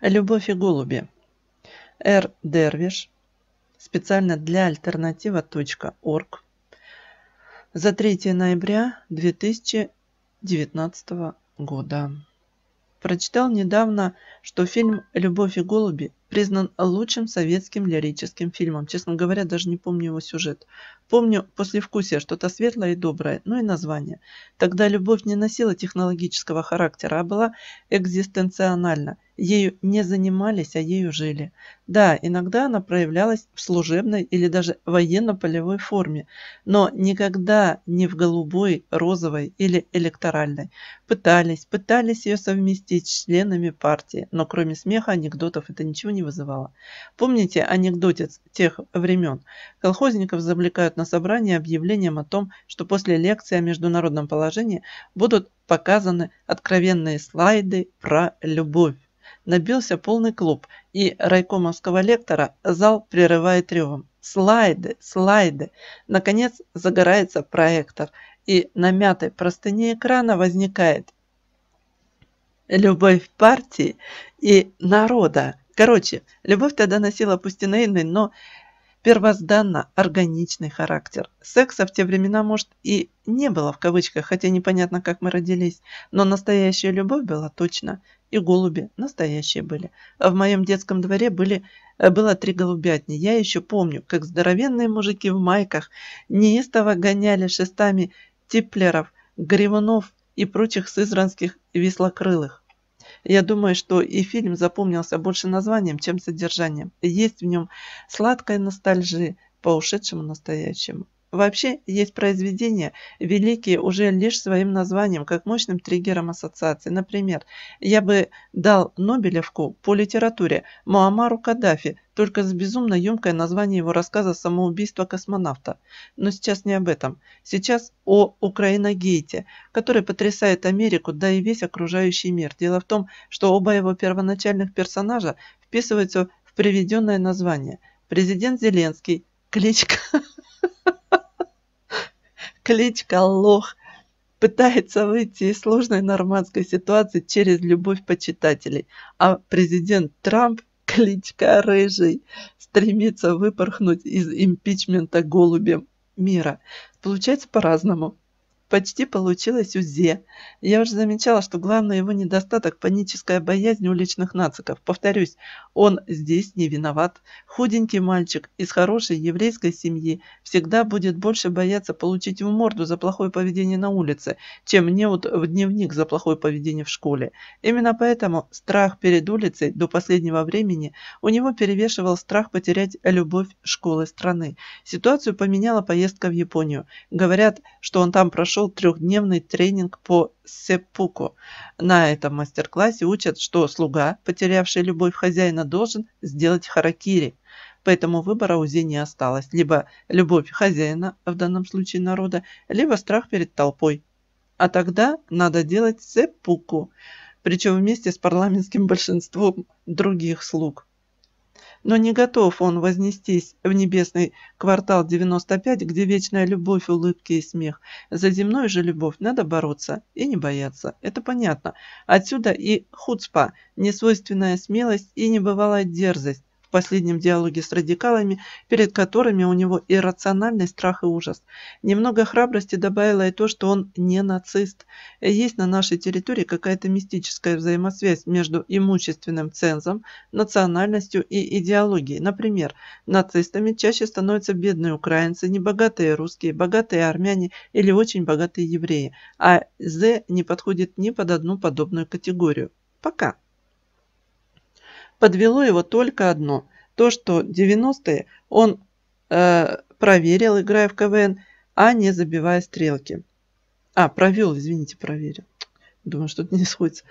«Любовь и голуби». Р. Дервиш. Специально для альтернатива.орг. За 3 ноября 2019 года. Прочитал недавно, что фильм «Любовь и голуби» признан лучшим советским лирическим фильмом. Честно говоря, даже не помню его сюжет. Помню послевкусие, что-то светлое и доброе, ну и название. Тогда любовь не носила технологического характера, а была экзистенциональна. Ею не занимались, а ею жили. Да, иногда она проявлялась в служебной или даже военно-полевой форме, но никогда не в голубой, розовой или электоральной. Пытались, пытались ее совместить с членами партии, но кроме смеха анекдотов это ничего не вызывало. Помните анекдотец тех времен? Колхозников завлекают на собрание объявлением о том, что после лекции о международном положении будут показаны откровенные слайды про любовь набился полный клуб, и райкомовского лектора зал прерывает ревом. Слайды, слайды. Наконец загорается проектор, и на мятой простыне экрана возникает «Любовь партии и народа». Короче, любовь тогда носила пусть но первозданно органичный характер. Секса в те времена, может, и не было в кавычках, хотя непонятно, как мы родились, но настоящая любовь была точно и голуби настоящие были. А в моем детском дворе были, э, было три голубятни. Я еще помню, как здоровенные мужики в майках неистово гоняли шестами типлеров, гривунов и прочих сызранских вислокрылых. Я думаю, что и фильм запомнился больше названием, чем содержанием. Есть в нем сладкая ностальжи по ушедшему настоящему. Вообще, есть произведения, великие уже лишь своим названием, как мощным триггером ассоциации. Например, я бы дал Нобелевку по литературе Муамару Каддафи, только с безумно емкое название его рассказа «Самоубийство космонавта». Но сейчас не об этом. Сейчас о Украиногейте, который потрясает Америку, да и весь окружающий мир. Дело в том, что оба его первоначальных персонажа вписываются в приведенное название. Президент Зеленский, кличка... кличка Лох пытается выйти из сложной нормандской ситуации через любовь почитателей, а президент Трамп кличка Рыжий стремится выпорхнуть из импичмента голубем мира. Получается по-разному. Почти получилось УЗЕ. Я уже замечала, что главный его недостаток – паническая боязнь уличных нациков. Повторюсь, он здесь не виноват. Худенький мальчик из хорошей еврейской семьи всегда будет больше бояться получить в морду за плохое поведение на улице, чем неуд в дневник за плохое поведение в школе. Именно поэтому страх перед улицей до последнего времени у него перевешивал страх потерять любовь школы страны. Ситуацию поменяла поездка в Японию. Говорят, что он там прошел прошел трехдневный тренинг по сеппуку. На этом мастер-классе учат, что слуга, потерявший любовь хозяина, должен сделать харакири. Поэтому выбора у Зи не осталось. Либо любовь хозяина, в данном случае народа, либо страх перед толпой. А тогда надо делать сеппуку, причем вместе с парламентским большинством других слуг но не готов он вознестись в небесный квартал 95, где вечная любовь, улыбки и смех. За земной же любовь надо бороться и не бояться. Это понятно. Отсюда и хуцпа, несвойственная смелость и небывалая дерзость последнем диалоге с радикалами, перед которыми у него иррациональный страх и ужас. Немного храбрости добавило и то, что он не нацист. Есть на нашей территории какая-то мистическая взаимосвязь между имущественным цензом, национальностью и идеологией. Например, нацистами чаще становятся бедные украинцы, небогатые русские, богатые армяне или очень богатые евреи, а «З» не подходит ни под одну подобную категорию. Пока. Подвело его только одно. То, что 90-е он э, проверил, играя в КВН, а не забивая стрелки. А, провел, извините, проверил. Думаю, что-то не сходится.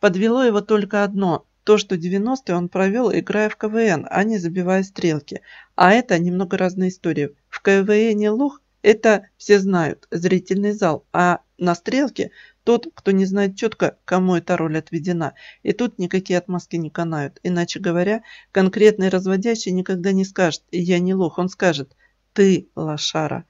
Подвело его только одно. То, что 90-е он провел, играя в КВН, а не забивая стрелки. А это немного разная история. В КВН лух. Это все знают, зрительный зал, а на стрелке тот, кто не знает четко, кому эта роль отведена. И тут никакие отмазки не канают. Иначе говоря, конкретный разводящий никогда не скажет «я не лох», он скажет «ты лошара».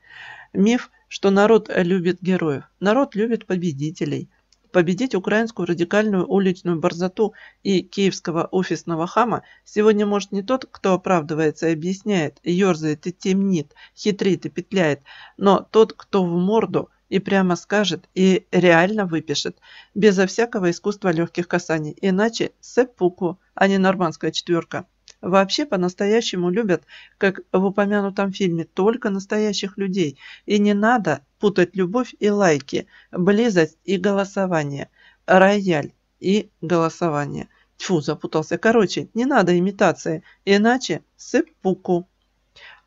Миф, что народ любит героев. Народ любит победителей. Победить украинскую радикальную уличную борзоту и киевского офисного хама сегодня может не тот, кто оправдывается и объясняет, ерзает и темнит, хитрит и петляет, но тот, кто в морду и прямо скажет и реально выпишет, безо всякого искусства легких касаний, иначе сеппуку, а не нормандская четверка вообще по-настоящему любят, как в упомянутом фильме, только настоящих людей. И не надо путать любовь и лайки, близость и голосование, рояль и голосование. Тьфу, запутался. Короче, не надо имитации, иначе сыпуку.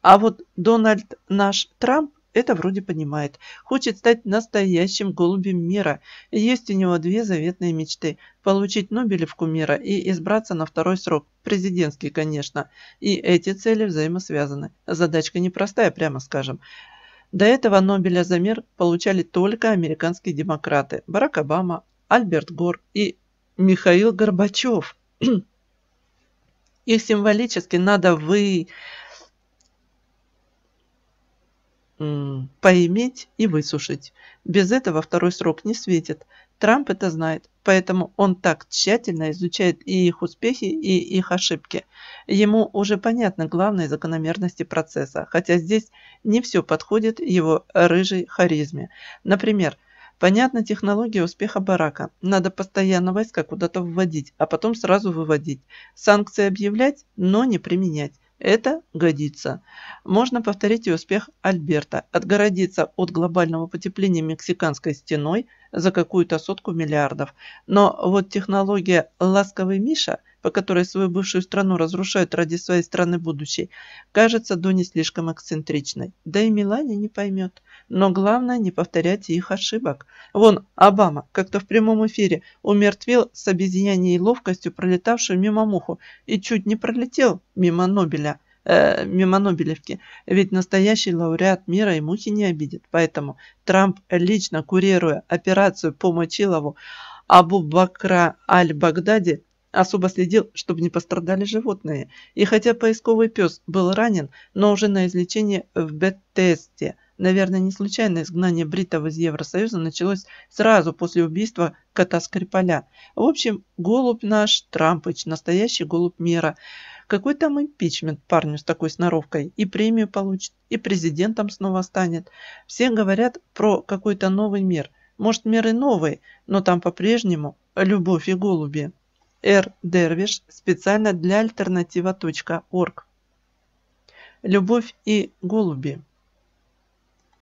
А вот Дональд наш Трамп это вроде понимает. Хочет стать настоящим голубем мира. Есть у него две заветные мечты – получить Нобелевку мира и избраться на второй срок президентский, конечно, и эти цели взаимосвязаны. Задачка непростая, прямо скажем. До этого Нобеля за мир получали только американские демократы Барак Обама, Альберт Гор и Михаил Горбачев. Их символически надо вы поиметь и высушить. Без этого второй срок не светит. Трамп это знает, поэтому он так тщательно изучает и их успехи, и их ошибки. Ему уже понятны главные закономерности процесса, хотя здесь не все подходит его рыжей харизме. Например, Понятна технология успеха барака. Надо постоянно войска куда-то вводить, а потом сразу выводить. Санкции объявлять, но не применять. Это годится. Можно повторить и успех Альберта – отгородиться от глобального потепления мексиканской стеной за какую-то сотку миллиардов. Но вот технология «Ласковый Миша» – по которой свою бывшую страну разрушают ради своей страны будущей, кажется Дуне слишком эксцентричной. Да и Мелания не поймет. Но главное не повторять их ошибок. Вон Обама как-то в прямом эфире умертвил с обезьяньей ловкостью пролетавшую мимо муху и чуть не пролетел мимо Нобеля э, мимо Нобелевки. Ведь настоящий лауреат мира и мухи не обидит. Поэтому Трамп, лично курируя операцию по Мочилову Абу Бакра Аль-Багдади, Особо следил, чтобы не пострадали животные. И хотя поисковый пес был ранен, но уже на излечении в Беттесте. Наверное, не случайно изгнание бритов из Евросоюза началось сразу после убийства кота Скрипаля. В общем, голубь наш Трампыч, настоящий голубь мира. Какой там импичмент парню с такой сноровкой? И премию получит, и президентом снова станет. Все говорят про какой-то новый мир. Может, миры новые, но там по-прежнему любовь и голуби. Р. Дервиш специально для альтернатива.орг. Любовь и голуби.